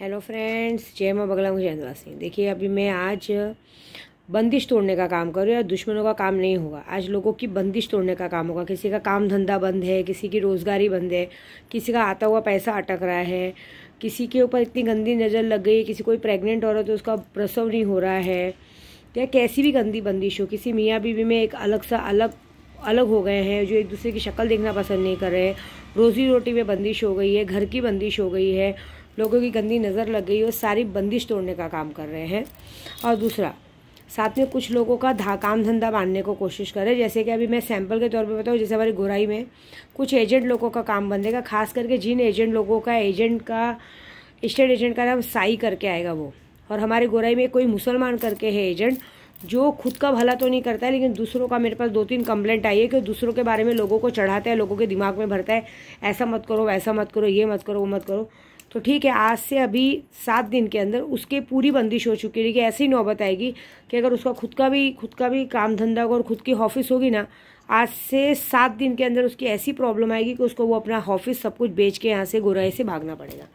hello friends जय माँ बगला मुझे अंदवासी देखिए अभी मैं आज बंदिश तोड़ने का काम कर रही हूँ दुश्मनों का काम नहीं होगा आज लोगों की बंदिश तोड़ने का काम होगा किसी का काम धंधा बंद है किसी की रोज़गारी बंद है किसी का आता हुआ पैसा अटक रहा है किसी के ऊपर इतनी गंदी नज़र लग गई किसी कोई प्रेग्नेंट हो रहा है तो उसका प्रसव नहीं हो रहा है तो या कैसी भी गंदी बंदिश हो किसी मियाँ बीवी में एक अलग सा अलग अलग हो गए हैं जो एक दूसरे की शक्ल देखना पसंद नहीं कर रहे रोज़ी रोटी में बंदिश हो गई है घर की बंदिश हो गई है लोगों की गंदी नज़र लग गई और सारी बंदिश तोड़ने का काम कर रहे हैं और दूसरा साथ में कुछ लोगों का धा काम धंधा बांधने को कोशिश कर रहे हैं जैसे कि अभी मैं सैंपल के तौर पे बताऊँ जैसे हमारी गुराई में कुछ एजेंट लोगों का काम बंधेगा खास करके जिन एजेंट लोगों का एजेंट का स्टेट एजेंट का नाम साई करके आएगा वो और हमारे गोराई में कोई मुसलमान करके है एजेंट जो खुद का भला तो नहीं करता है लेकिन दूसरों का मेरे पास दो तीन कंप्लेंट आई है कि दूसरों के बारे में लोगों को चढ़ाता है लोगों के दिमाग में भरता है ऐसा मत करो वैसा मत करो ये मत करो वो मत करो तो ठीक है आज से अभी सात दिन के अंदर उसके पूरी बंदिश हो चुकी है कि ऐसी नौबत आएगी कि अगर उसका खुद का भी खुद का भी काम धंधा होगा और खुद की ऑफिस होगी ना आज से सात दिन के अंदर उसकी ऐसी प्रॉब्लम आएगी कि उसको वो अपना ऑफिस सब कुछ बेच के यहाँ से गोराई से भागना पड़ेगा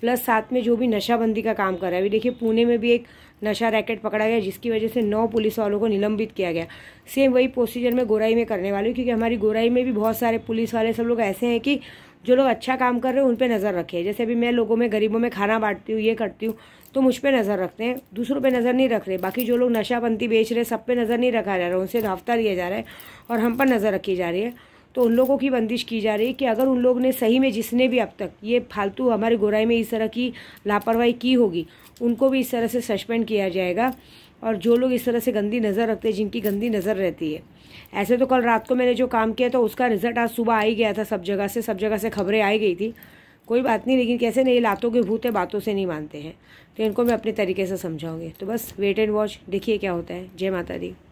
प्लस साथ में जो भी नशाबंदी का काम कर रहा है अभी देखिए पुणे में भी एक नशा रैकेट पकड़ा गया जिसकी वजह से नौ पुलिस वालों को निलंबित किया गया सेम वही प्रोसीजर मैं गोराई में करने वाली हूँ क्योंकि हमारी गोराई में भी बहुत सारे पुलिस वाले सब लोग ऐसे हैं कि जो लोग अच्छा काम कर रहे हैं उन पर नज़र रखे जैसे अभी मैं लोगों में गरीबों में खाना बांटती हूँ ये करती हूँ तो मुझ पर नज़र रखते हैं दूसरों पर नज़र नहीं रख रहे बाकी जो लोग नशापंथी बेच रहे सब पे नज़र नहीं रखा जा रहा है उनसे हफ्ता लिया जा रहा है और हम पर नज़र रखी जा रही है तो उन लोगों की बंदिश की जा रही है कि अगर उन लोग ने सही में जिसने भी अब तक ये फालतू हमारे गोराई में इस तरह की लापरवाही की होगी उनको भी इस तरह से सस्पेंड किया जाएगा और जो लोग इस तरह से गंदी नज़र रखते हैं जिनकी गंदी नज़र रहती है ऐसे तो कल रात को मैंने जो काम किया तो उसका रिजल्ट आज सुबह आ ही गया था सब जगह से सब जगह से खबरें आई गई थी कोई बात नहीं लेकिन कैसे नहीं लातों के भूत बातों से नहीं मानते हैं तो इनको मैं अपने तरीके से समझाऊंगी तो बस वेट एंड वॉच देखिए क्या होता है जय माता दी